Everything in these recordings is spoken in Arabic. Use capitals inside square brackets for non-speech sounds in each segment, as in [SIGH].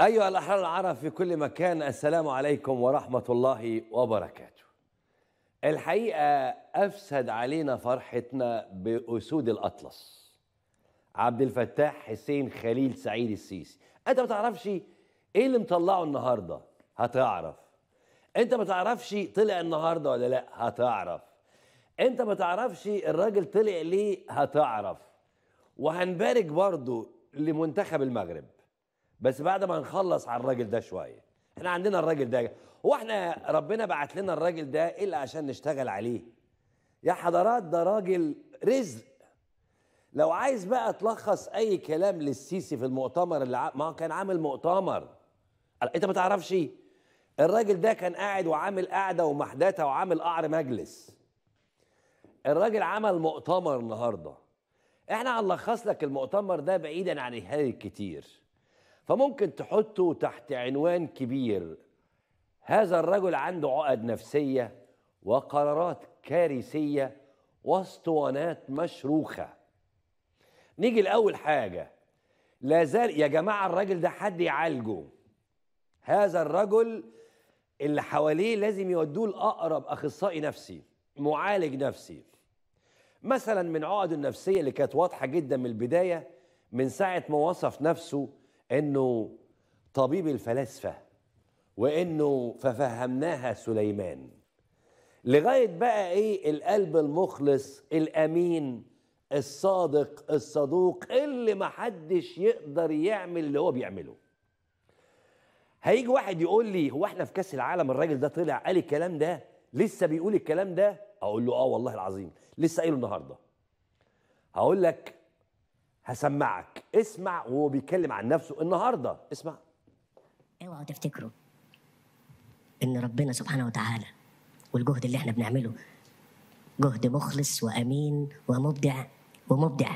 أيها الأحرار العرب في كل مكان السلام عليكم ورحمة الله وبركاته الحقيقة أفسد علينا فرحتنا بأسود الأطلس عبد الفتاح حسين خليل سعيد السيسي أنت ما تعرفش إيه اللي مطلعه النهاردة هتعرف أنت ما تعرفش طلع النهاردة ولا لأ هتعرف أنت ما تعرفش الراجل طلع ليه هتعرف وهنبارك برضه لمنتخب المغرب بس بعد ما نخلص على الراجل ده شويه احنا عندنا الراجل ده هو احنا ربنا بعت لنا الراجل ده الا عشان نشتغل عليه يا حضرات ده راجل رزق لو عايز بقى تلخص اي كلام للسيسي في المؤتمر اللي ع... ما هو كان عامل مؤتمر انت ما تعرفش الراجل ده كان قاعد وعامل قاعده ومحداته وعامل قعر مجلس الراجل عمل مؤتمر النهارده احنا هنلخص لك المؤتمر ده بعيدا عن الهالي الكتير فممكن تحطه تحت عنوان كبير هذا الرجل عنده عقد نفسية وقرارات كارثية واسطوانات مشروخة نيجي لأول حاجة لازال يا جماعة الراجل ده حد يعالجه هذا الرجل اللي حواليه لازم يودوه لأقرب أخصائي نفسي معالج نفسي مثلا من عقده النفسية اللي كانت واضحة جدا من البداية من ساعة ما وصف نفسه انه طبيب الفلاسفه وانه ففهمناها سليمان لغايه بقى ايه القلب المخلص الامين الصادق الصدوق اللي محدش يقدر يعمل اللي هو بيعمله هيجي واحد يقول لي هو احنا في كاس العالم الراجل ده طلع قال الكلام ده لسه بيقول الكلام ده اقول له اه والله العظيم لسه قايله النهارده هقول لك هسمعك اسمع وهو بيتكلم عن نفسه النهارده اسمع اوعوا تفتكروا ان ربنا سبحانه وتعالى والجهد اللي احنا بنعمله جهد مخلص وامين ومبدع ومبدع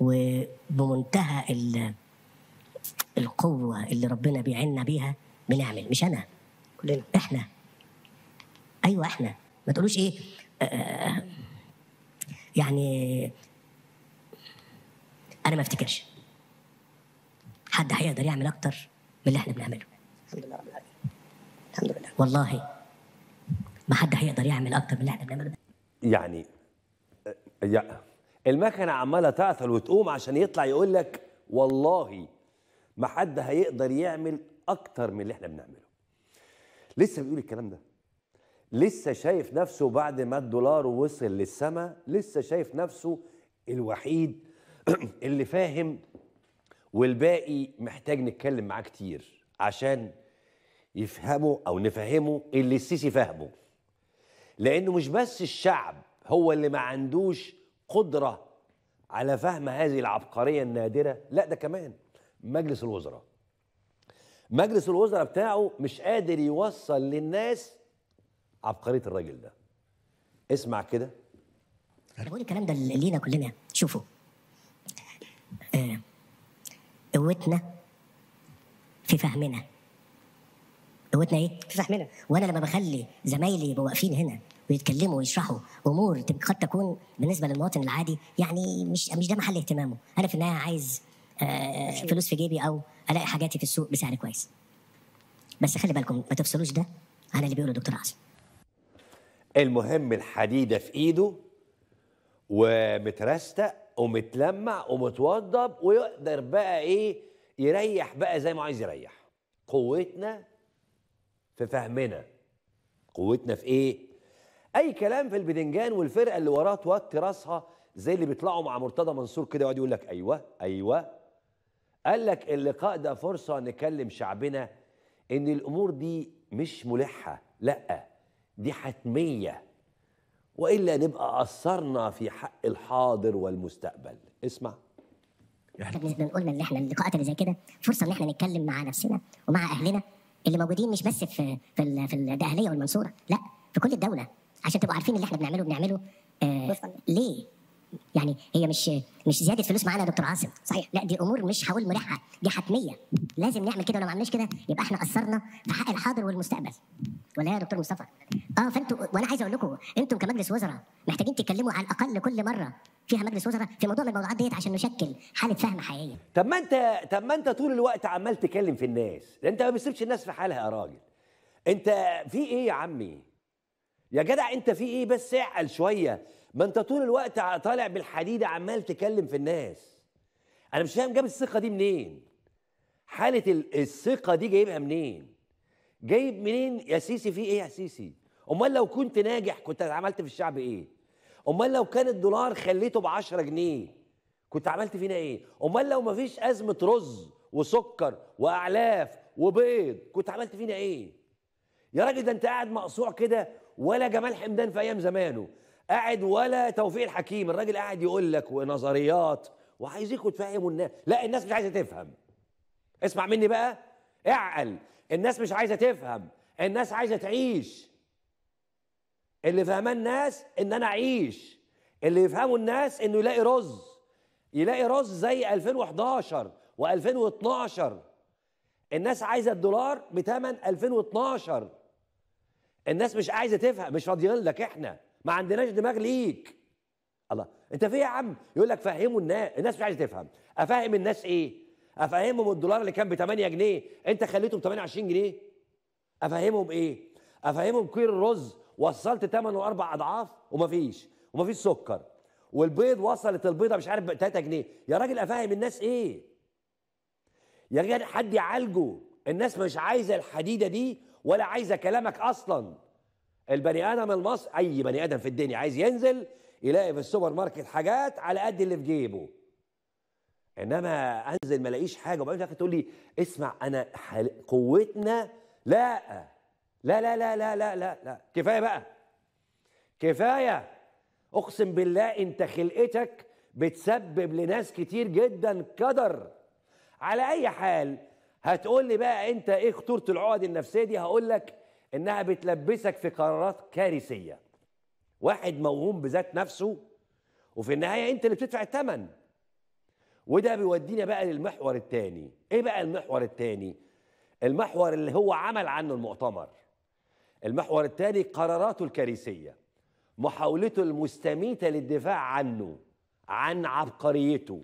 وبمنتهى القوة اللي ربنا بيعنا بيها بنعمل مش أنا كلنا إحنا أيوة إحنا ما تقولوش إيه آه, آه،, آه، يعني انا ما افتكرش حد هيقدر يعمل اكتر من اللي احنا بنعمله الحمد لله رب العالمين الحمد لله والله ما حد هيقدر يعمل اكتر من اللي احنا بنعمله يعني آه، يا المكنه عماله تعطل وتقوم عشان يطلع يقول لك والله ما حد هيقدر يعمل اكتر من اللي احنا بنعمله لسه بيقول الكلام ده لسه شايف نفسه بعد ما الدولار وصل للسماء لسه شايف نفسه الوحيد [CLEARS THROAT] اللي فاهم والباقي محتاج نتكلم معاه كتير عشان يفهموا او نفهموا اللي السيسي فاهمه لانه مش بس الشعب هو اللي ما عندوش قدره على فهم هذه العبقريه النادره لا ده كمان مجلس الوزراء مجلس الوزراء بتاعه مش قادر يوصل للناس عبقريه الراجل ده اسمع كده بقول الكلام ده لينا كلنا شوفوا قوتنا في فهمنا قوتنا ايه؟ في فهمنا وانا لما بخلي زمايلي يبقوا واقفين هنا ويتكلموا ويشرحوا امور قد تكون بالنسبه للمواطن العادي يعني مش مش ده محل اهتمامه، انا في النهايه عايز آه، فلوس في جيبي او الاقي حاجاتي في السوق بسعر كويس. بس خلي بالكم ما تفصلوش ده على اللي بيقوله دكتور عاصم. المهم الحديده في ايده ومترستق ومتلمع ومتوضب ويقدر بقى ايه يريح بقى زي ما عايز يريح قوتنا في فهمنا قوتنا في ايه اي كلام في البدنجان والفرقه اللي وراه توطي راسها زي اللي بيطلعوا مع مرتضى منصور كده يقعد يقول لك ايوه ايوه قال لك اللقاء ده فرصه نكلم شعبنا ان الامور دي مش ملحه لا دي حتميه والا نبقى قصرنا في حق الحاضر والمستقبل اسمع احنا بالنسبه قلنا ان احنا اللقاءات اللي زي كده فرصه ان احنا نتكلم مع نفسنا ومع اهلنا اللي موجودين مش بس في في في الدقهليه والمنصوره لا في كل الدوله عشان تبقوا عارفين اللي احنا بنعمله بنعمله آه ليه يعني هي مش مش زياده فلوس معانا يا دكتور عاصم صحيح لا دي امور مش هقول ملحه دي حتميه لازم نعمل كده ولو ما عملناش كده يبقى احنا اثرنا في حق الحاضر والمستقبل ولا يا دكتور مصطفى اه فانتوا وانا عايز اقول لكم انتوا كمجلس وزراء محتاجين تتكلموا على الاقل كل مره فيها مجلس وزراء في موضوع من الموضوعات ديت عشان نشكل حاله فهم حقيقيه طب ما انت طب ما انت طول الوقت عمال تكلم في الناس ده انت ما بتسيبش الناس في حالها يا راجل انت في ايه يا عمي يا جدع انت في ايه بس اعقل شويه ما انت طول الوقت طالع بالحديده عمال تكلم في الناس انا مش فاهم جاب الثقه دي منين حاله الثقه دي جايبها منين جايب منين يا سيسي في ايه يا سيسي امال لو كنت ناجح كنت عملت في الشعب ايه امال لو كان الدولار خليته ب 10 جنيه كنت عملت فينا ايه امال لو مفيش ازمه رز وسكر واعلاف وبيض كنت عملت فينا ايه يا راجل ده انت قاعد مقصوع كده ولا جمال حمدان في ايام زمانه قاعد ولا توفيق الحكيم الراجل قاعد يقول لك ونظريات وعايزيكم تفهموا الناس لا الناس مش عايزه تفهم اسمع مني بقى اعقل الناس مش عايزه تفهم الناس عايزه تعيش اللي فهمه الناس ان انا اعيش اللي يفهمه الناس انه يلاقي رز يلاقي رز زي 2011 و2012 الناس عايزه الدولار بثمن 2012 الناس مش عايزه تفهم مش فاضيين لك احنا ما عندناش دماغ ليك الله انت في إيه يا عم يقول لك فهموا الناس الناس مش عايزه تفهم افهم الناس ايه افهمهم الدولار اللي كان ب 8 جنيه انت خليته ب 28 جنيه افهمهم ايه افهمهم كير الرز وصلت ثمنه اربع اضعاف ومفيش ومفيش سكر والبيض وصلت البيضه مش عارف ب 3 جنيه يا راجل افهم الناس ايه يا راجل حد يعالجه الناس مش عايزه الحديده دي ولا عايزه كلامك اصلا البني ادم المصري اي بني ادم في الدنيا عايز ينزل يلاقي في السوبر ماركت حاجات على قد اللي في جيبه انما انزل ما الاقيش حاجه وبعدين تقول لي اسمع انا حل... قوتنا لا لا لا لا لا لا لا لا كفايه بقى كفايه اقسم بالله انت خلقتك بتسبب لناس كتير جدا قدر على اي حال هتقول لي بقى انت ايه خطوره العقد النفسيه دي هقول لك انها بتلبسك في قرارات كارثيه واحد موهوم بذات نفسه وفي النهايه انت اللي بتدفع الثمن وده بيودينا بقى للمحور الثاني ايه بقى المحور الثاني المحور اللي هو عمل عنه المؤتمر المحور الثاني قراراته الكارثيه محاولته المستميته للدفاع عنه عن عبقريته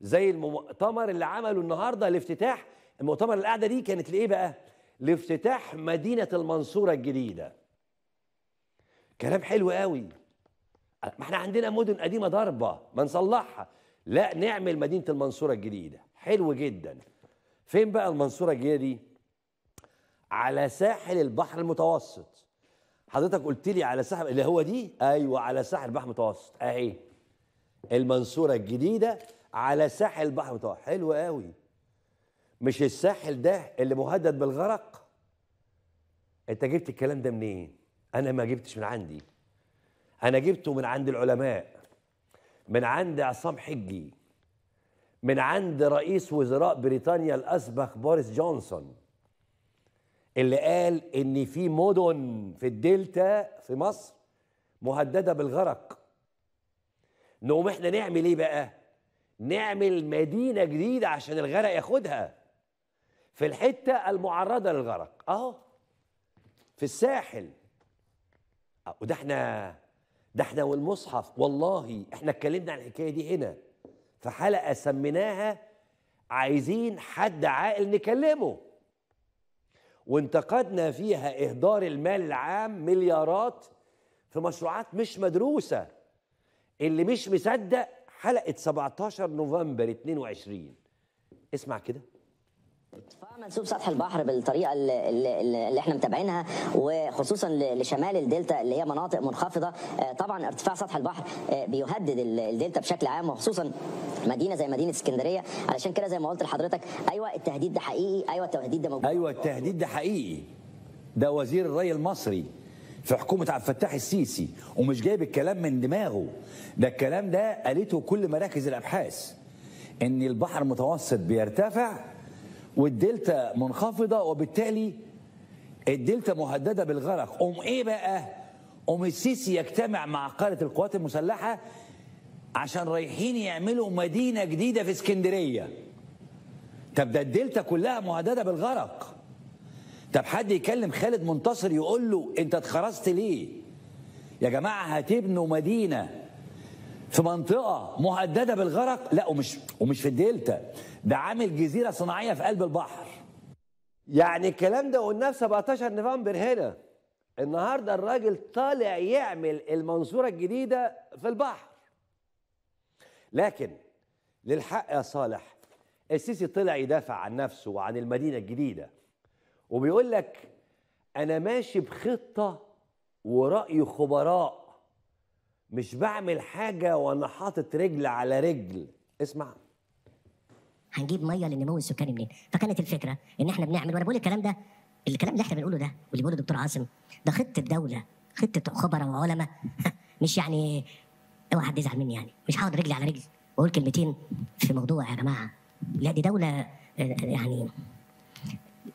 زي المؤتمر اللي عمله النهارده الافتتاح المؤتمر القعده دي كانت لايه بقى لافتتاح مدينة المنصورة الجديدة كلام حلو قوي ما احنا عندنا مدن قديمة ضربة ما نصلحها لا نعمل مدينة المنصورة الجديدة حلو جدا فين بقى المنصورة الجديدة دي على ساحل البحر المتوسط حضرتك قلت لي على ساحل اللي هو دي ايوه على ساحل البحر المتوسط اهي المنصورة الجديدة على ساحل البحر المتوسط حلو قوي مش الساحل ده اللي مهدد بالغرق انت جبت الكلام ده منين انا ما جبتش من عندي انا جبته من عند العلماء من عند عصام حجي من عند رئيس وزراء بريطانيا الاسبق بوريس جونسون اللي قال ان في مدن في الدلتا في مصر مهدده بالغرق نقوم احنا نعمل ايه بقى نعمل مدينه جديده عشان الغرق ياخدها في الحتة المعرضة للغرق أهو في الساحل وده احنا ده احنا والمصحف والله احنا اتكلمنا عن الحكاية دي هنا في حلقة سميناها عايزين حد عاقل نكلمه وانتقدنا فيها إهدار المال العام مليارات في مشروعات مش مدروسة اللي مش مصدق حلقة 17 نوفمبر 22 اسمع كده ارتفاع منسوب سطح البحر بالطريقه اللي, اللي احنا متابعينها وخصوصا لشمال الدلتا اللي هي مناطق منخفضه آه، طبعا ارتفاع سطح البحر آه، بيهدد الدلتا بشكل عام وخصوصا مدينه زي مدينه اسكندريه علشان كده زي ما قلت لحضرتك ايوه التهديد ده حقيقي ايوه التهديد ده موجود ايوه التهديد ده حقيقي ده وزير الري المصري في حكومه عبد الفتاح السيسي ومش جايب الكلام من دماغه ده الكلام ده قالته كل مراكز الابحاث ان البحر المتوسط بيرتفع والدلتا منخفضه وبالتالي الدلتا مهدده بالغرق قوم ايه بقى قوم السيسي يجتمع مع قاده القوات المسلحه عشان رايحين يعملوا مدينه جديده في اسكندريه طب ده الدلتا كلها مهدده بالغرق طب حد يكلم خالد منتصر يقول له انت اتخرست ليه يا جماعه هتبنوا مدينه في منطقه مهدده بالغرق لا ومش ومش في الدلتا ده عامل جزيره صناعيه في قلب البحر يعني الكلام ده قلناه في 17 نوفمبر هنا النهارده الراجل طالع يعمل المنصوره الجديده في البحر لكن للحق يا صالح السيسي طلع يدافع عن نفسه وعن المدينه الجديده وبيقول لك انا ماشي بخطه وراي خبراء مش بعمل حاجه وانا حاطط رجل على رجل اسمع هنجيب ميه للنمو السكاني منين فكانت الفكره ان احنا بنعمل وانا بقول الكلام ده الكلام اللي احنا بنقوله ده واللي بيقوله دكتور عاصم ده خطه دوله خطه خبراء وعلماء [LAUGHS] مش يعني اوعى حد يزعل مني يعني مش هقعد رجلي على رجلي واقول كلمتين في موضوع يا جماعه لا دي دوله آه، آه، يعني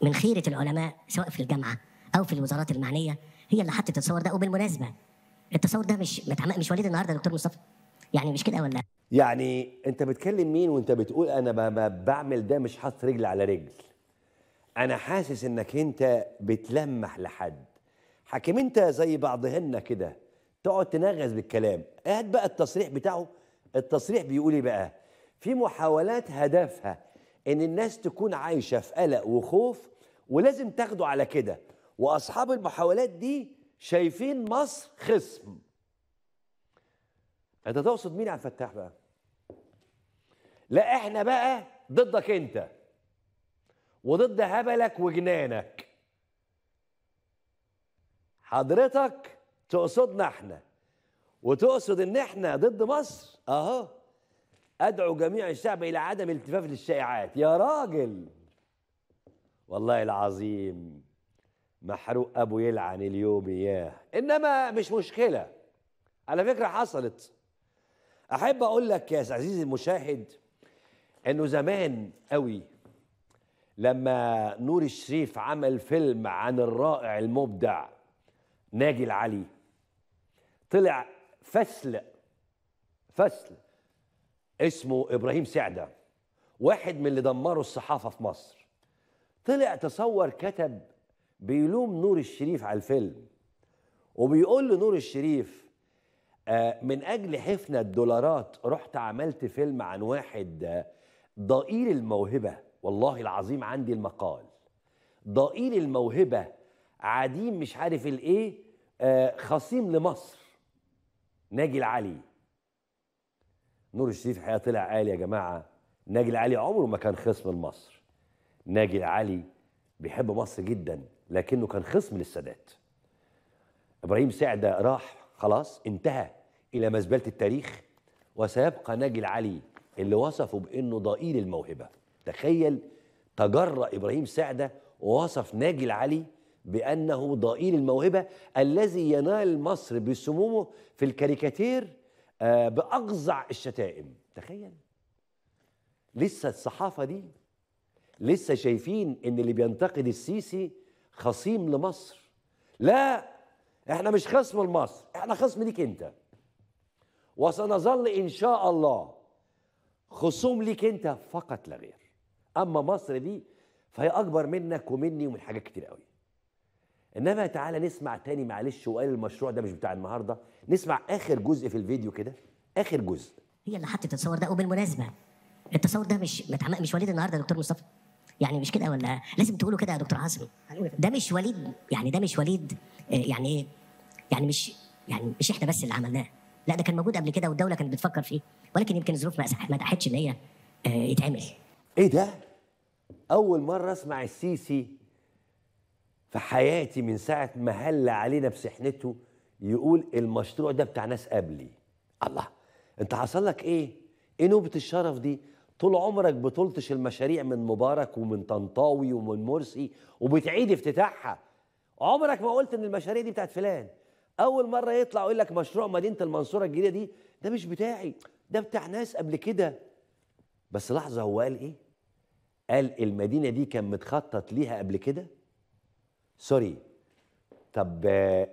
من خيره العلماء سواء في الجامعه او في الوزارات المعنيه هي اللي حطت التصور ده وبالمناسبه التصور ده مش مش وليد النهارده دكتور مصطفى يعني مش كده ولا يعني انت بتكلم مين وانت بتقول انا بعمل ده مش حاطط رجل على رجل انا حاسس انك انت بتلمح لحد حاكم انت زي بعضهن كده تقعد تنغز بالكلام قاعد بقى التصريح بتاعه التصريح بيقول ايه بقى في محاولات هدفها ان الناس تكون عايشه في قلق وخوف ولازم تاخده على كده واصحاب المحاولات دي شايفين مصر خصم انت تقصد مين عبد الفتاح بقى لا احنا بقى ضدك انت وضد هبلك وجنانك حضرتك تقصدنا احنا وتقصد ان احنا ضد مصر اهو ادعو جميع الشعب الى عدم الالتفاف للشائعات يا راجل والله العظيم محروق ابو يلعن اليوم اياه انما مش مشكله على فكره حصلت احب اقول لك يا عزيزي المشاهد انه زمان قوي لما نور الشريف عمل فيلم عن الرائع المبدع ناجي العلي طلع فسل فسل اسمه ابراهيم سعده واحد من اللي دمروا الصحافه في مصر طلع تصور كتب بيلوم نور الشريف على الفيلم وبيقول لنور الشريف آه، من اجل حفنه الدولارات رحت عملت فيلم عن واحد آه، ضئيل الموهبه والله العظيم عندي المقال ضئيل الموهبه عديم مش عارف الايه آه، خصيم لمصر ناجي العلي نور الشريف الحقيقه طلع قال يا جماعه ناجي العلي عمره ما كان خصم لمصر ناجي العلي بيحب مصر جدا لكنه كان خصم للسادات ابراهيم سعده راح خلاص انتهى إلى مزبلة التاريخ وسيبقى ناجي العلي اللي وصفه بأنه ضئيل الموهبة تخيل تجرأ إبراهيم سعدة ووصف ناجي العلي بأنه ضئيل الموهبة الذي ينال مصر بسمومه في الكاريكاتير آه، بأقزع الشتائم تخيل لسه الصحافة دي لسه شايفين ان اللي بينتقد السيسي خصيم لمصر لا احنا مش خصم لمصر احنا خصم ليك انت وسنظل إن شاء الله خصوم ليك أنت فقط لا غير أما مصر دي فهي أكبر منك ومني ومن حاجات كتير قوي إنما تعالى نسمع تاني معلش وقال المشروع ده مش بتاع النهاردة نسمع آخر جزء في الفيديو كده آخر جزء هي اللي حطت التصور ده وبالمناسبة التصور ده مش مش وليد النهارده يا دكتور مصطفى يعني مش كده ولا لازم تقولوا كده يا دكتور عاصم ده مش وليد يعني ده مش وليد آه، يعني ايه يعني مش يعني مش احنا بس اللي عملناه لا ده كان موجود قبل كده والدوله كانت بتفكر فيه ولكن يمكن الظروف ما اتاحتش ان هي آه، يتعمل ايه ده اول مره اسمع السيسي في حياتي من ساعه ما هل علينا بسحنته يقول المشروع ده بتاع ناس قبلي الله انت حصل لك ايه ايه نوبه الشرف دي طول عمرك بتلطش المشاريع من مبارك ومن طنطاوي ومن مرسي وبتعيد افتتاحها عمرك ما قلت ان المشاريع دي بتاعت فلان اول مره يطلع يقول لك مشروع مدينه المنصوره الجديده دي ده مش بتاعي ده بتاع ناس قبل كده بس لحظه هو قال ايه قال المدينه دي كان متخطط ليها قبل كده سوري طب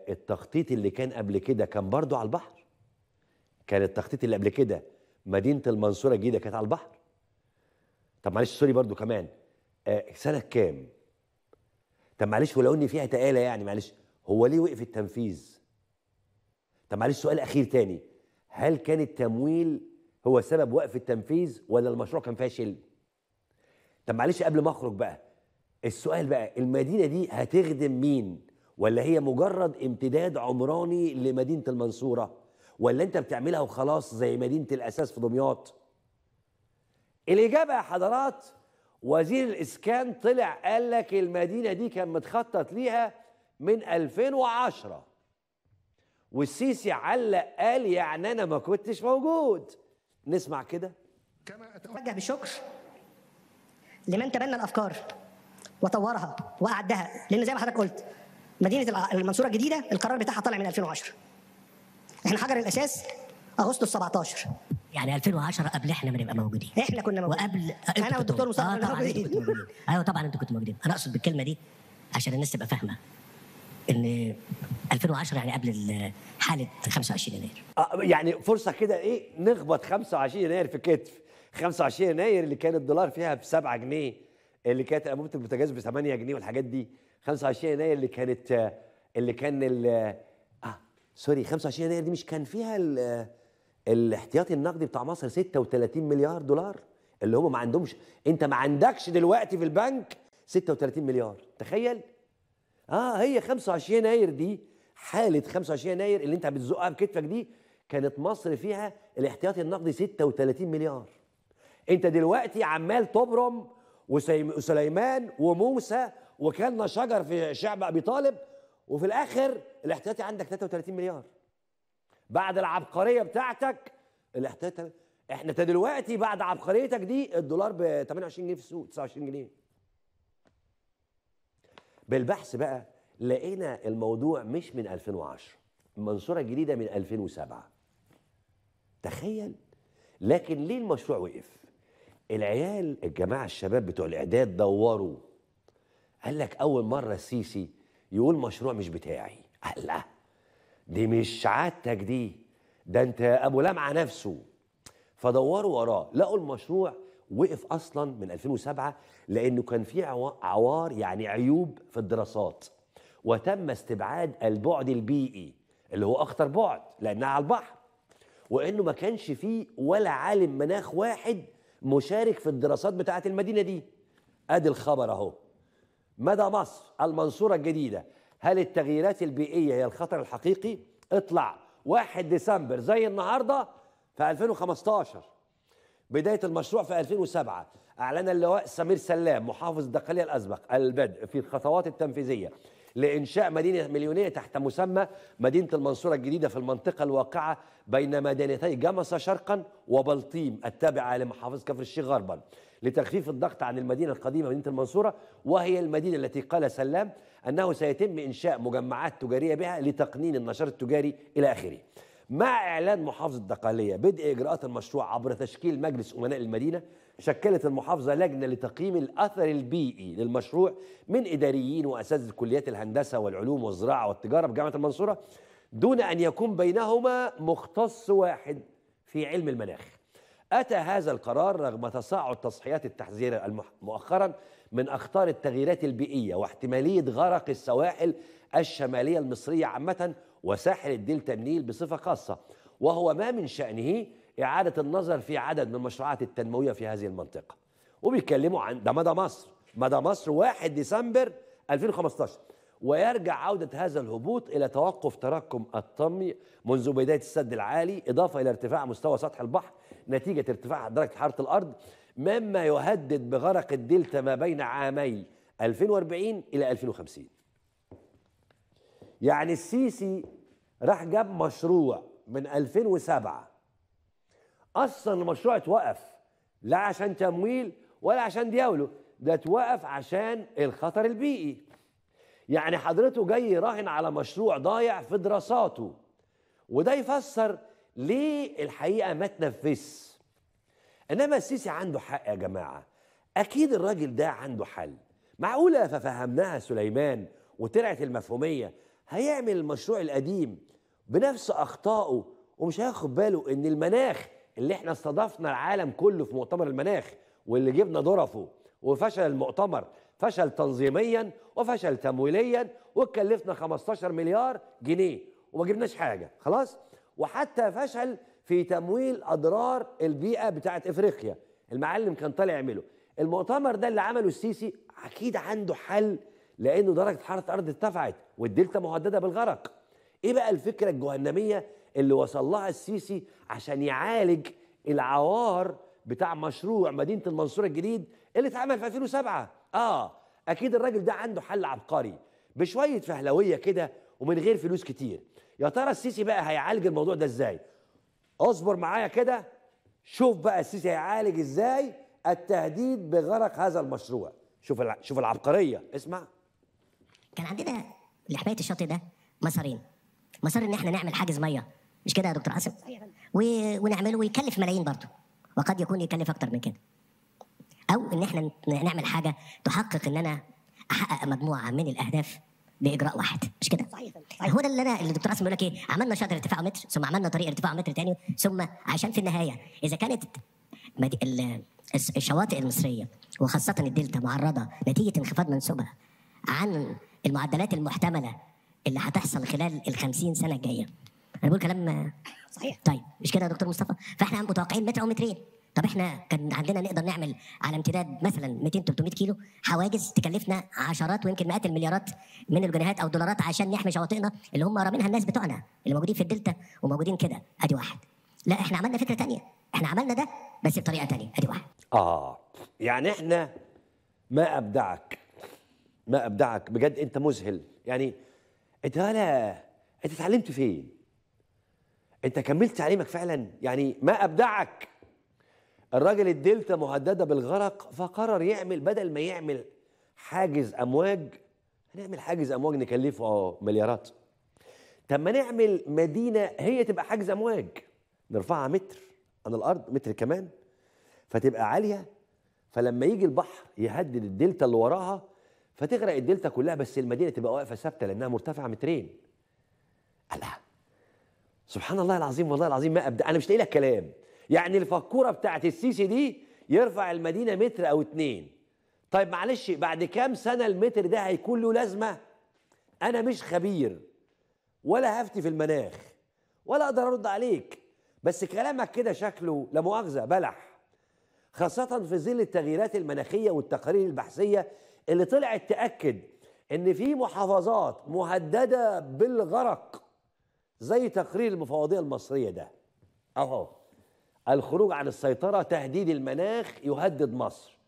التخطيط اللي كان قبل كده كان برضو على البحر كان التخطيط اللي قبل كده مدينه المنصوره الجديده كانت على البحر طب معلش سوري برضو كمان آه سنه كام طب معلش ولو ان فيها تقاله يعني معلش هو ليه وقف التنفيذ طب معلش سؤال اخير تاني هل كان التمويل هو سبب وقف التنفيذ ولا المشروع كان فاشل طب معلش قبل ما اخرج بقى السؤال بقى المدينه دي هتخدم مين ولا هي مجرد امتداد عمراني لمدينه المنصوره ولا انت بتعملها وخلاص زي مدينه الاساس في دمياط الاجابه يا حضرات وزير الاسكان طلع قال لك المدينه دي كان متخطط ليها من 2010 والسيسي علق قال يعني انا ما كنتش موجود نسمع كده كما اتوجه بالشكر لمن تبنى الافكار وطورها واعدها لان زي ما حضرتك قلت مدينه المنصوره الجديده القرار بتاعها طالع من 2010 احنا حجر الاساس اغسطس 17 يعني 2010 قبل احنا ما نبقى موجودين احنا كنا موجودين وقبل آه، انا والدكتور مصطفى آه طبعا انتوا كنتوا موجودين ايوه طبعا انتوا كنتوا موجودين انا اقصد بالكلمه دي عشان الناس تبقى فاهمه ان 2010 يعني قبل حاله 25 يناير آه، يعني فرصه كده ايه نخبط 25 يناير في كتف 25 يناير اللي كان الدولار فيها ب 7 جنيه اللي كانت أمومة البوتاجاز ب 8 جنيه والحاجات دي 25 يناير اللي كانت اللي كان ال اه سوري 25 يناير دي مش كان فيها ال الاحتياطي النقدي بتاع مصر 36 مليار دولار اللي هم ما عندهمش انت ما عندكش دلوقتي في البنك 36 مليار تخيل اه هي 25 يناير دي حاله 25 يناير اللي انت بتزقها بكتفك دي كانت مصر فيها الاحتياطي النقدي 36 مليار انت دلوقتي عمال تبرم وسليمان وموسى وكان شجر في شعب ابي طالب وفي الاخر الاحتياطي عندك 33 مليار بعد العبقريه بتاعتك الاحتياطي احنا انت دلوقتي بعد عبقريتك دي الدولار ب 28 جنيه في السوق 29 جنيه بالبحث بقى لقينا الموضوع مش من 2010 المنصوره الجديده من 2007 تخيل لكن ليه المشروع وقف العيال الجماعه الشباب بتوع الاعداد دوروا قال لك اول مره السيسي يقول مشروع مش بتاعي الله دي مش عادتك دي ده انت ابو لمعه نفسه فدوروا وراه لقوا المشروع وقف اصلا من 2007 لانه كان في عوار يعني عيوب في الدراسات وتم استبعاد البعد البيئي اللي هو اخطر بعد لانها على البحر وانه ما كانش فيه ولا عالم مناخ واحد مشارك في الدراسات بتاعه المدينه دي ادي الخبر اهو مدى مصر المنصوره الجديده هل التغييرات البيئيه هي الخطر الحقيقي اطلع 1 ديسمبر زي النهارده في 2015 بدايه المشروع في 2007 اعلن اللواء سمير سلام محافظ الدقهليه الاسبق البدء في الخطوات التنفيذيه لإنشاء مدينة مليونية تحت مسمى مدينة المنصورة الجديدة في المنطقة الواقعة بين مدينتي جمصة شرقا وبلطيم التابعة لمحافظة كفر الشيخ غربا لتخفيف الضغط عن المدينة القديمة مدينة المنصورة وهي المدينة التي قال سلام أنه سيتم إنشاء مجمعات تجارية بها لتقنين النشاط التجاري إلى آخره مع إعلان محافظة الدقهلية بدء إجراءات المشروع عبر تشكيل مجلس أمناء المدينة شكلت المحافظة لجنة لتقييم الأثر البيئي للمشروع من إداريين وأساتذة كليات الهندسة والعلوم والزراعة والتجارة بجامعة المنصورة دون أن يكون بينهما مختص واحد في علم المناخ أتى هذا القرار رغم تصاعد تصحيات التحذير مؤخرا من أخطار التغييرات البيئية واحتمالية غرق السواحل الشمالية المصرية عامة وساحل الدلتا النيل بصفة خاصة وهو ما من شأنه إعادة النظر في عدد من المشروعات التنموية في هذه المنطقة وبيتكلموا عن ده مدى مصر مدى مصر 1 ديسمبر 2015 ويرجع عودة هذا الهبوط إلى توقف تراكم الطمي منذ بداية السد العالي إضافة إلى ارتفاع مستوى سطح البحر نتيجة ارتفاع درجة حرارة الأرض مما يهدد بغرق الدلتا ما بين عامي 2040 إلى 2050 يعني السيسي راح جاب مشروع من 2007 اصلا المشروع اتوقف لا عشان تمويل ولا عشان دياوله ده اتوقف عشان الخطر البيئي يعني حضرته جاي يراهن على مشروع ضايع في دراساته وده يفسر ليه الحقيقه ما تنفذش انما السيسي عنده حق يا جماعه اكيد الراجل ده عنده حل معقوله ففهمناها سليمان وطلعت المفهوميه هيعمل المشروع القديم بنفس اخطائه ومش هياخد باله ان المناخ اللي احنا استضفنا العالم كله في مؤتمر المناخ واللي جبنا ظرفه وفشل المؤتمر فشل تنظيميا وفشل تمويليا واتكلفنا 15 مليار جنيه وما جبناش حاجه خلاص وحتى فشل في تمويل اضرار البيئه بتاعه افريقيا المعلم كان طالع يعمله المؤتمر ده اللي عمله السيسي اكيد عنده حل لانه درجه حراره الارض ارتفعت والدلتا مهدده بالغرق ايه بقى الفكره الجهنميه اللي وصل لها السيسي عشان يعالج العوار بتاع مشروع مدينه المنصوره الجديد اللي اتعمل في 2007 اه اكيد الراجل ده عنده حل عبقري بشويه فهلويه كده ومن غير فلوس كتير يا ترى السيسي بقى هيعالج الموضوع ده ازاي اصبر معايا كده شوف بقى السيسي هيعالج ازاي التهديد بغرق هذا المشروع شوف شوف العبقريه اسمع كان عندنا لحمايه الشاطئ ده مسارين مسار ان احنا نعمل حاجز ميه مش كده يا دكتور عاصم؟ ونعمله ويكلف ملايين برضه وقد يكون يكلف اكتر من كده او ان احنا نعمل حاجه تحقق ان انا احقق مجموعه من الاهداف باجراء واحد مش كده صحيح. هو ده اللي انا اللي الدكتور عاصم بيقول لك ايه عملنا شجر ارتفاع متر ثم عملنا طريق ارتفاع متر ثاني ثم عشان في النهايه اذا كانت الشواطئ المصريه وخاصه الدلتا معرضه نتيجه انخفاض منسوبها عن المعدلات المحتمله اللي هتحصل خلال ال 50 سنه الجايه انا بقول كلام صحيح طيب مش كده يا دكتور مصطفى فاحنا متوقعين متر او مترين طب احنا كان عندنا نقدر نعمل على امتداد مثلا 200 300 كيلو حواجز تكلفنا عشرات ويمكن مئات المليارات من الجنيهات او الدولارات عشان نحمي شواطئنا اللي هم رامينها الناس بتوعنا اللي موجودين في الدلتا وموجودين كده ادي واحد لا احنا عملنا فكره ثانيه احنا عملنا ده بس بطريقه ثانيه ادي واحد اه يعني احنا ما ابدعك ما ابدعك بجد انت مذهل يعني انت ولا انت اتعلمت فين انت كملت تعليمك فعلا يعني ما ابدعك الراجل الدلتا مهدده بالغرق فقرر يعمل بدل ما يعمل حاجز امواج هنعمل حاجز امواج نكلفه اه مليارات طب ما نعمل مدينه هي تبقى حاجز امواج نرفعها متر عن الارض متر كمان فتبقى عاليه فلما يجي البحر يهدد الدلتا اللي وراها فتغرق الدلتا كلها بس المدينه تبقى واقفه ثابته لانها مرتفعه مترين الله سبحان الله العظيم والله العظيم ما ابدا انا مش لاقي لك كلام يعني الفكوره بتاعت السيسي دي يرفع المدينه متر او اتنين طيب معلش بعد كام سنه المتر ده هيكون له لازمه انا مش خبير ولا هفتي في المناخ ولا اقدر ارد عليك بس كلامك كده شكله لا مؤاخذه بلح خاصة في ظل التغييرات المناخية والتقارير البحثية اللي طلعت تأكد إن في محافظات مهددة بالغرق زي تقرير المفوضيه المصريه ده اهو الخروج عن السيطره تهديد المناخ يهدد مصر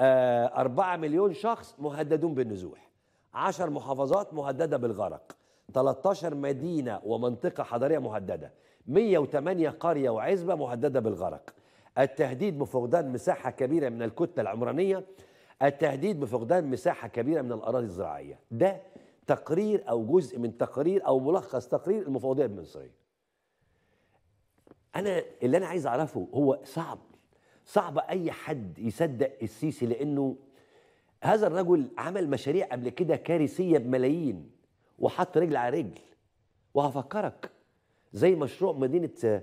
آه، أربعة 4 مليون شخص مهددون بالنزوح 10 محافظات مهدده بالغرق 13 مدينه ومنطقه حضريه مهدده 108 قريه وعزبه مهدده بالغرق التهديد بفقدان مساحه كبيره من الكتله العمرانيه التهديد بفقدان مساحه كبيره من الاراضي الزراعيه ده تقرير او جزء من تقرير او ملخص تقرير المفوضيه المصريه انا اللي انا عايز اعرفه هو صعب صعب اي حد يصدق السيسي لانه هذا الرجل عمل مشاريع قبل كده كارثيه بملايين وحط رجل على رجل وهفكرك زي مشروع مدينه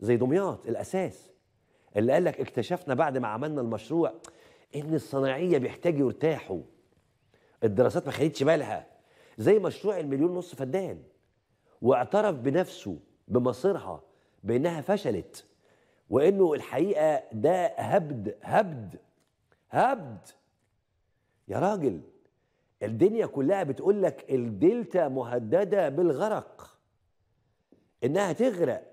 زي دمياط الاساس اللي قال لك اكتشفنا بعد ما عملنا المشروع ان الصناعيه بيحتاجوا يرتاحوا الدراسات ما خدتش بالها زي مشروع المليون نص فدان واعترف بنفسه بمصيرها بانها فشلت وانه الحقيقه ده هبد هبد هبد يا راجل الدنيا كلها بتقول لك الدلتا مهدده بالغرق انها تغرق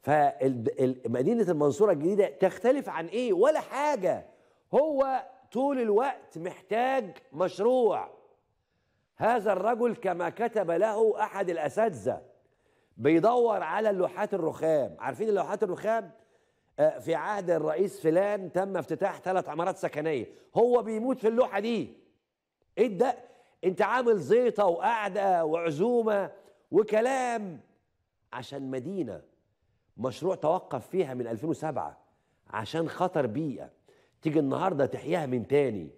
فمدينه المنصوره الجديده تختلف عن ايه ولا حاجه هو طول الوقت محتاج مشروع هذا الرجل كما كتب له أحد الأساتذة بيدور على اللوحات الرخام عارفين اللوحات الرخام آه، في عهد الرئيس فلان تم افتتاح ثلاث عمارات سكنية هو بيموت في اللوحة دي ايه ده انت عامل زيطة وقعدة وعزومة وكلام عشان مدينة مشروع توقف فيها من 2007 عشان خطر بيئة تيجي النهاردة تحياها من تاني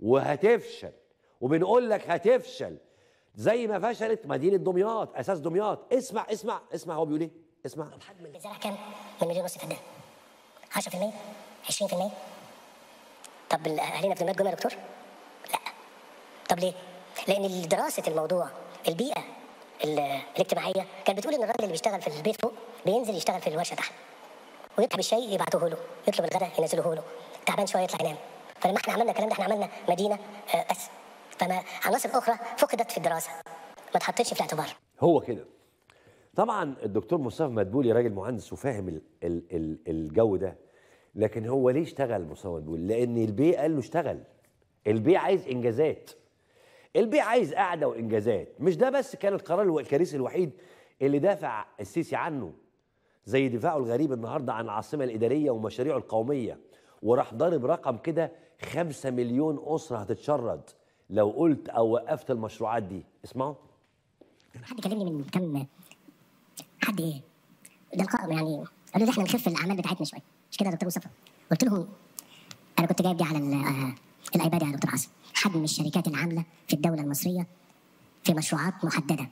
وهتفشل وبنقول لك هتفشل زي ما فشلت مدينه دمياط اساس دمياط اسمع اسمع اسمع هو بيقول ايه اسمع حجم الزرع كام من مليون ونص فدان 10% 20% طب اهالينا في دمياط جم يا دكتور لا طب ليه لان دراسه الموضوع البيئه الاجتماعيه كانت بتقول ان الراجل اللي بيشتغل في البيت فوق بينزل يشتغل في الورشه تحت ويطلب الشاي يبعته له يطلب الغداء ينزله له تعبان شويه يطلع ينام فلما احنا عملنا الكلام ده احنا عملنا مدينه بس آه، فما عناصر اخرى فقدت في الدراسه ما اتحطتش في الاعتبار هو كده طبعا الدكتور مصطفى مدبولي راجل مهندس وفاهم ال ال ال الجو ده لكن هو ليه اشتغل مصطفى مدبولي لان البي قال له اشتغل البي عايز انجازات البي عايز قعده وانجازات مش ده بس كان القرار الكارثي الوحيد اللي دافع السيسي عنه زي دفاعه الغريب النهارده عن العاصمه الاداريه ومشاريعه القوميه وراح ضارب رقم كده 5 مليون اسره هتتشرد لو قلت او وقفت المشروعات دي اسمعوا حد كلمني من كم حد إيه؟ ده القائم يعني قالوا لي احنا نخف الاعمال بتاعتنا شويه مش كده يا دكتور مصطفى قلت لهم انا كنت جايب دي على آه، الايباد يا دكتور عاصم حجم الشركات العامله في الدوله المصريه في مشروعات محدده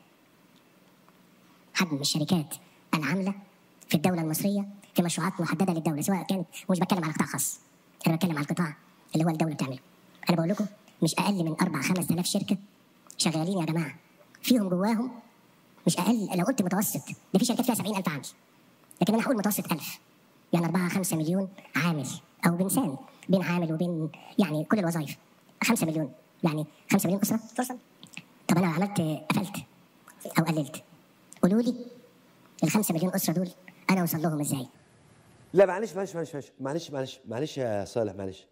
حجم الشركات العامله في الدوله المصريه في مشروعات محدده للدوله سواء كانت مش بتكلم على قطاع خاص انا بتكلم على القطاع اللي هو الدوله بتعمله انا بقول لكم مش اقل من اربع خمس شركه شغالين يا جماعه فيهم جواهم مش اقل لو قلت متوسط ده في شركات فيها 70000 عامل لكن انا هقول متوسط 1000 يعني 4 5 مليون عامل او بنسان بين عامل وبين يعني كل الوظائف 5 مليون يعني 5 مليون اسره فرصه طب انا لو عملت قفلت او قللت قولوا لي ال 5 مليون اسره دول انا اوصل لهم ازاي؟ لا معلش معلش معلش معلش معلش معلش معلش يا صالح معلش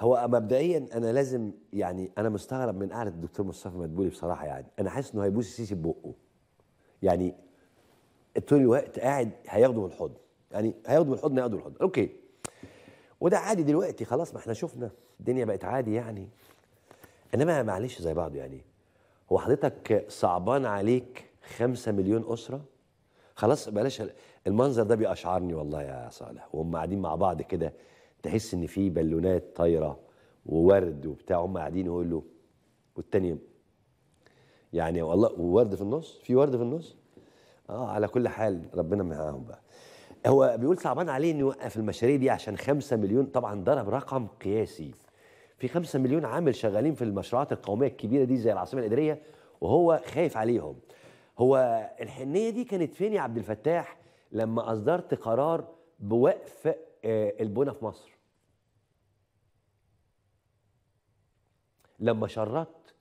هو مبدئيا انا لازم يعني انا مستغرب من قعده الدكتور مصطفى مدبولي بصراحه يعني انا حاسس انه هيبوس السيسي ببقه يعني طول الوقت قاعد هياخده من الحضن يعني هياخده من الحضن هياخده من الحضن اوكي وده عادي دلوقتي خلاص ما احنا شفنا الدنيا بقت عادي يعني انما معلش زي بعض يعني هو حضرتك صعبان عليك خمسة مليون اسره خلاص بلاش المنظر ده بيقشعرني والله يا صالح وهم قاعدين مع بعض كده تحس ان في بالونات طايره وورد وبتاع هم قاعدين يقول له والتاني يعني والله وورد في النص في ورد في النص اه على كل حال ربنا معاهم بقى هو بيقول صعبان عليه انه يوقف المشاريع دي عشان 5 مليون طبعا ضرب رقم قياسي في 5 مليون عامل شغالين في المشروعات القوميه الكبيره دي زي العاصمه الاداريه وهو خايف عليهم هو الحنيه دي كانت فين يا عبد الفتاح لما اصدرت قرار بوقف آه، البنى في مصر لما شردت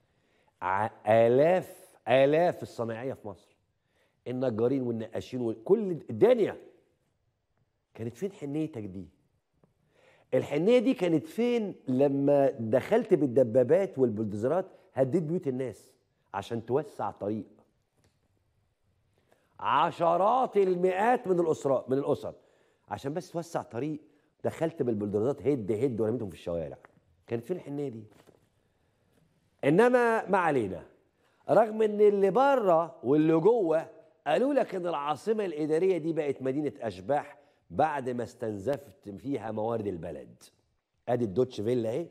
آلاف آلاف الصناعية في مصر النجارين والنقاشين وكل الدنيا كانت فين حنيتك دي؟ الحنية دي كانت فين لما دخلت بالدبابات والبلدوزرات هديت بيوت الناس عشان توسع طريق عشرات المئات من الاسرات من الأسر عشان بس توسع طريق دخلت بالبلدرزات هد هد ورميتهم في الشوارع كانت فين الحنيه دي انما ما علينا رغم ان اللي بره واللي جوه قالوا لك ان العاصمه الاداريه دي بقت مدينه اشباح بعد ما استنزفت فيها موارد البلد ادي الدوتش فيلا اهي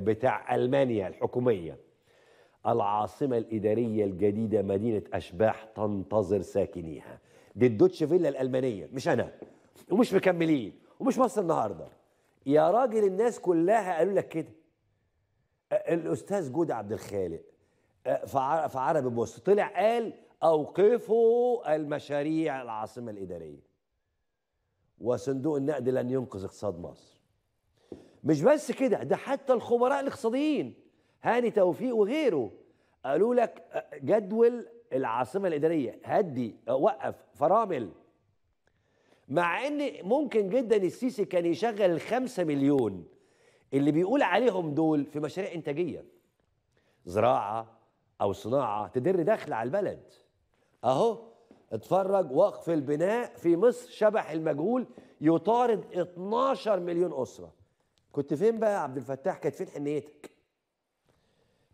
بتاع المانيا الحكوميه العاصمه الاداريه الجديده مدينه اشباح تنتظر ساكنيها دي الدوتش فيلا الالمانيه مش انا ومش مكملين ومش مصر النهارده يا راجل الناس كلها قالوا لك كده الاستاذ جود عبد الخالق في عربي بوست طلع قال اوقفوا المشاريع العاصمه الاداريه وصندوق النقد لن ينقذ اقتصاد مصر مش بس كده ده حتى الخبراء الاقتصاديين هاني توفيق وغيره قالوا لك جدول العاصمه الاداريه هدي وقف فرامل مع ان ممكن جدا السيسي كان يشغل الخمسة مليون اللي بيقول عليهم دول في مشاريع انتاجيه زراعه او صناعه تدر دخل على البلد اهو اتفرج وقف البناء في مصر شبح المجهول يطارد 12 مليون اسره كنت فين بقى يا عبد الفتاح كانت فين حنيتك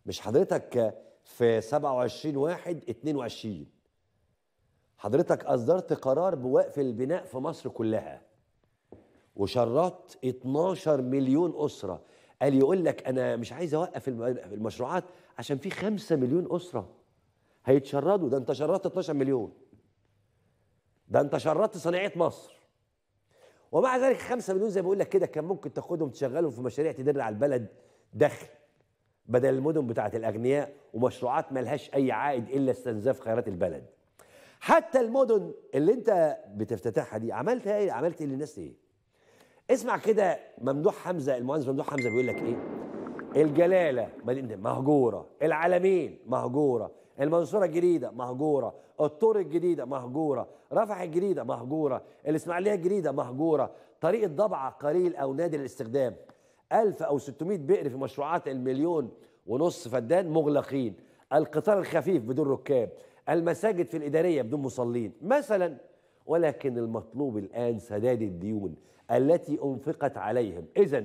مش حضرتك في 27 واحد 22 حضرتك اصدرت قرار بوقف البناء في مصر كلها وشرطت 12 مليون اسره قال يقول لك انا مش عايز اوقف المشروعات عشان في 5 مليون اسره هيتشردوا ده انت شرطت 12 مليون ده انت شرطت صناعيه مصر ومع ذلك 5 مليون زي ما بقول لك كده كان ممكن تاخدهم تشغلهم في مشاريع تدر على البلد دخل بدل المدن بتاعة الأغنياء ومشروعات ملهاش أي عائد إلا استنزاف خيرات البلد حتى المدن اللي أنت بتفتتحها دي عملت إيه عملت إيه للناس إيه اسمع كده ممدوح حمزة المهندس ممدوح حمزة بيقول لك إيه الجلالة مهجورة العالمين مهجورة المنصورة الجديدة مهجورة الطور الجديدة مهجورة رفح الجديدة مهجورة الإسماعيلية الجديدة مهجورة طريق الضبعة قليل أو نادر الاستخدام 1000 أو 600 بئر في مشروعات المليون ونص فدان مغلقين القطار الخفيف بدون ركاب المساجد في الإدارية بدون مصلين مثلا ولكن المطلوب الآن سداد الديون التي أنفقت عليهم إذا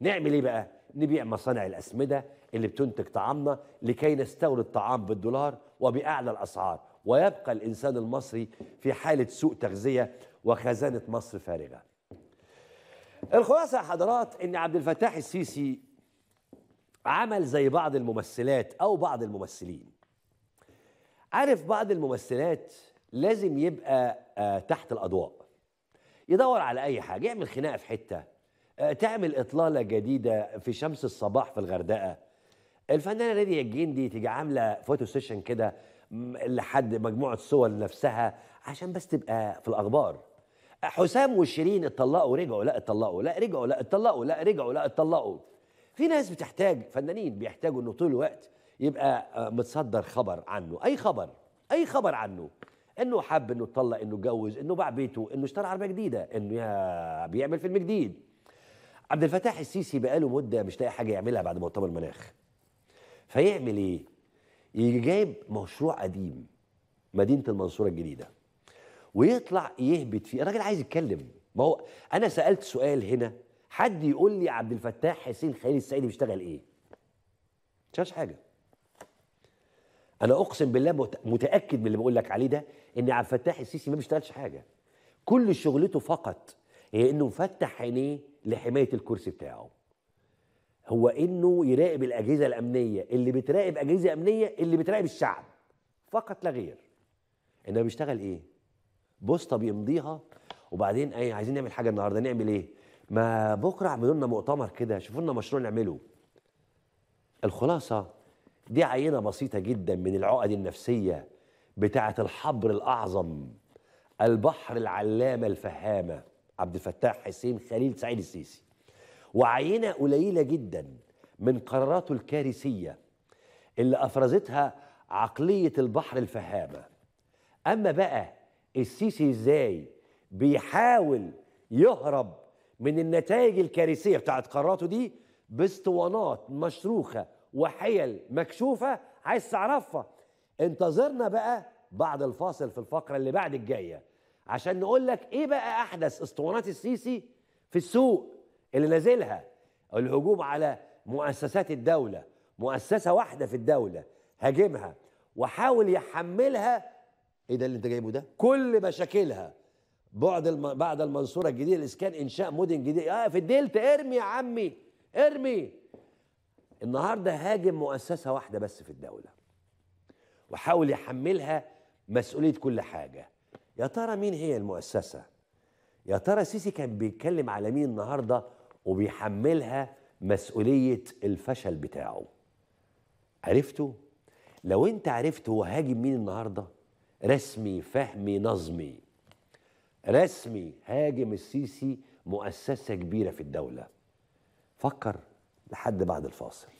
نعمل إيه بقى؟ نبيع مصانع الأسمدة اللي بتنتج طعامنا لكي نستورد طعام بالدولار وبأعلى الأسعار ويبقى الإنسان المصري في حالة سوء تغذية وخزانة مصر فارغة الخلاصه يا حضرات ان عبد الفتاح السيسي عمل زي بعض الممثلات او بعض الممثلين عارف بعض الممثلات لازم يبقى آه، تحت الاضواء يدور على اي حاجه يعمل خناقه في حته آه، تعمل اطلاله جديده في شمس الصباح في الغردقه الفنانه ناديه الجندي تيجي عامله فوتو سيشن كده لحد مجموعه صور لنفسها عشان بس تبقى في الاخبار حسام وشيرين اتطلقوا ورجعوا لا اتطلقوا لا رجعوا لا اتطلقوا لا رجعوا لا اتطلقوا في ناس بتحتاج فنانين بيحتاجوا انه طول الوقت يبقى آه، متصدر خبر عنه اي خبر اي خبر عنه انه حب انه اتطلق انه اتجوز انه باع بيته انه اشترى عربيه جديده انه بيعمل فيلم جديد عبد الفتاح السيسي بقاله مده مش لاقي حاجه يعملها بعد مؤتمر المناخ فيعمل ايه يجي جايب مشروع قديم مدينه المنصوره الجديده ويطلع يهبط فيه الراجل عايز يتكلم ما هو انا سالت سؤال هنا حد يقول لي عبد الفتاح حسين خليل السعيدي بيشتغل ايه مش حاجه انا اقسم بالله متاكد من اللي بقول لك عليه ده ان عبد الفتاح السيسي ما بيشتغلش حاجه كل شغلته فقط هي انه مفتح عينيه لحمايه الكرسي بتاعه هو انه يراقب الاجهزه الامنيه اللي بتراقب اجهزه امنيه اللي بتراقب الشعب فقط لا غير انه بيشتغل ايه بوسطه بيمضيها وبعدين ايه عايزين نعمل حاجه النهارده نعمل ايه؟ ما بكره اعملوا لنا مؤتمر كده شوفوا لنا مشروع نعمله. الخلاصه دي عينه بسيطه جدا من العقد النفسيه بتاعه الحبر الاعظم البحر العلامه الفهامه عبد الفتاح حسين خليل سعيد السيسي. وعينه قليله جدا من قراراته الكارثيه اللي افرزتها عقليه البحر الفهامه. اما بقى السيسي ازاي بيحاول يهرب من النتائج الكارثيه بتاعت قراراته دي باسطوانات مشروخه وحيل مكشوفه عايز تعرفها انتظرنا بقى بعد الفاصل في الفقره اللي بعد الجايه عشان نقول لك ايه بقى احدث اسطوانات السيسي في السوق اللي نازلها الهجوم على مؤسسات الدوله مؤسسه واحده في الدوله هاجمها وحاول يحملها ايه ده اللي انت جايبه ده كل مشاكلها بعد الم... بعد المنصوره الجديده الاسكان انشاء مدن جديده اه في الدلتا ارمي يا عمي ارمي النهارده هاجم مؤسسه واحده بس في الدوله وحاول يحملها مسؤوليه كل حاجه يا ترى مين هي المؤسسه يا ترى سيسي كان بيتكلم على مين النهارده وبيحملها مسؤوليه الفشل بتاعه عرفته لو انت عرفت هو هاجم مين النهارده رسمي فهمي نظمي رسمي هاجم السيسي مؤسسة كبيرة في الدولة فكر لحد بعد الفاصل